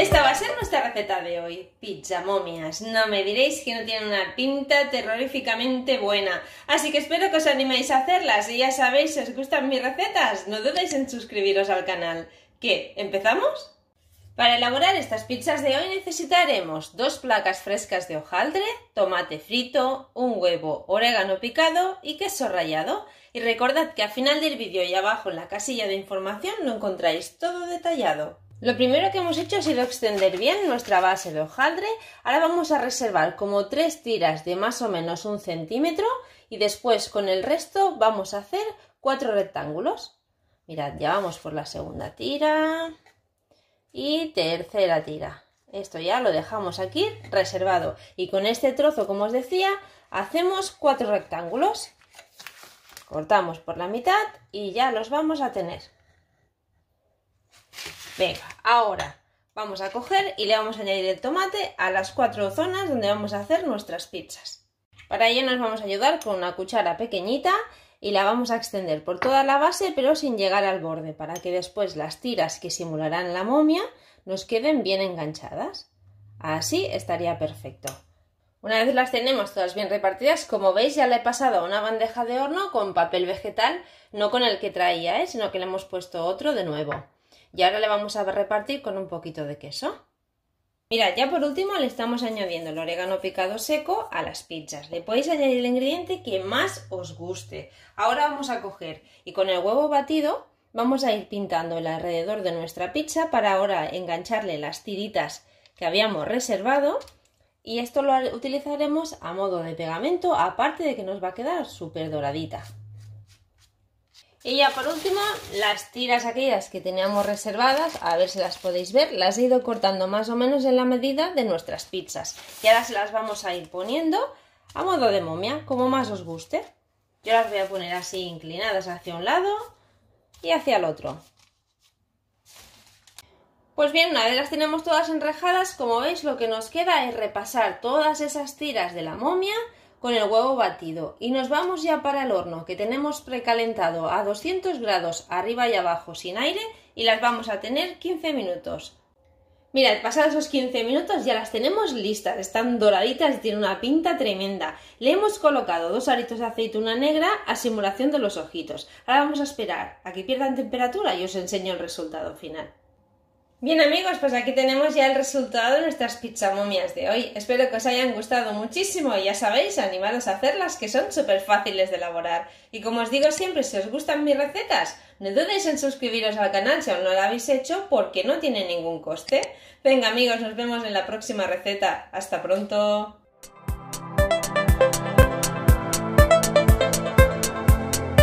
Esta va a ser nuestra receta de hoy. Pizza momias. No me diréis que no tiene una pinta terroríficamente buena. Así que espero que os animéis a hacerlas. Y ya sabéis, si os gustan mis recetas, no dudéis en suscribiros al canal. ¿Qué? ¿Empezamos? Para elaborar estas pizzas de hoy necesitaremos dos placas frescas de hojaldre, tomate frito, un huevo, orégano picado y queso rallado. Y recordad que al final del vídeo y abajo en la casilla de información lo encontráis todo detallado. Lo primero que hemos hecho ha sido extender bien nuestra base de hojaldre. Ahora vamos a reservar como tres tiras de más o menos un centímetro y después con el resto vamos a hacer cuatro rectángulos. Mirad, ya vamos por la segunda tira y tercera tira. Esto ya lo dejamos aquí reservado y con este trozo, como os decía, hacemos cuatro rectángulos. Cortamos por la mitad y ya los vamos a tener. Venga, ahora vamos a coger y le vamos a añadir el tomate a las cuatro zonas donde vamos a hacer nuestras pizzas. Para ello nos vamos a ayudar con una cuchara pequeñita y la vamos a extender por toda la base pero sin llegar al borde para que después las tiras que simularán la momia nos queden bien enganchadas. Así estaría perfecto. Una vez las tenemos todas bien repartidas, como veis ya le he pasado a una bandeja de horno con papel vegetal, no con el que traía, ¿eh? sino que le hemos puesto otro de nuevo. Y ahora le vamos a repartir con un poquito de queso. Mira, ya por último le estamos añadiendo el orégano picado seco a las pizzas. Le podéis añadir el ingrediente que más os guste. Ahora vamos a coger y con el huevo batido vamos a ir pintando el alrededor de nuestra pizza para ahora engancharle las tiritas que habíamos reservado y esto lo utilizaremos a modo de pegamento aparte de que nos va a quedar súper doradita. Y ya por último, las tiras aquellas que teníamos reservadas, a ver si las podéis ver, las he ido cortando más o menos en la medida de nuestras pizzas. Y ahora se las vamos a ir poniendo a modo de momia, como más os guste. Yo las voy a poner así inclinadas hacia un lado y hacia el otro. Pues bien, una vez las tenemos todas enrejadas, como veis lo que nos queda es repasar todas esas tiras de la momia con el huevo batido y nos vamos ya para el horno que tenemos precalentado a 200 grados arriba y abajo sin aire y las vamos a tener 15 minutos. Mirad, pasados esos 15 minutos ya las tenemos listas, están doraditas y tienen una pinta tremenda. Le hemos colocado dos aritos de aceituna negra a simulación de los ojitos. Ahora vamos a esperar a que pierdan temperatura y os enseño el resultado final. Bien amigos, pues aquí tenemos ya el resultado de nuestras momias de hoy. Espero que os hayan gustado muchísimo y ya sabéis, animaros a hacerlas que son súper fáciles de elaborar. Y como os digo siempre, si os gustan mis recetas, no dudéis en suscribiros al canal si aún no lo habéis hecho porque no tiene ningún coste. Venga amigos, nos vemos en la próxima receta. Hasta pronto.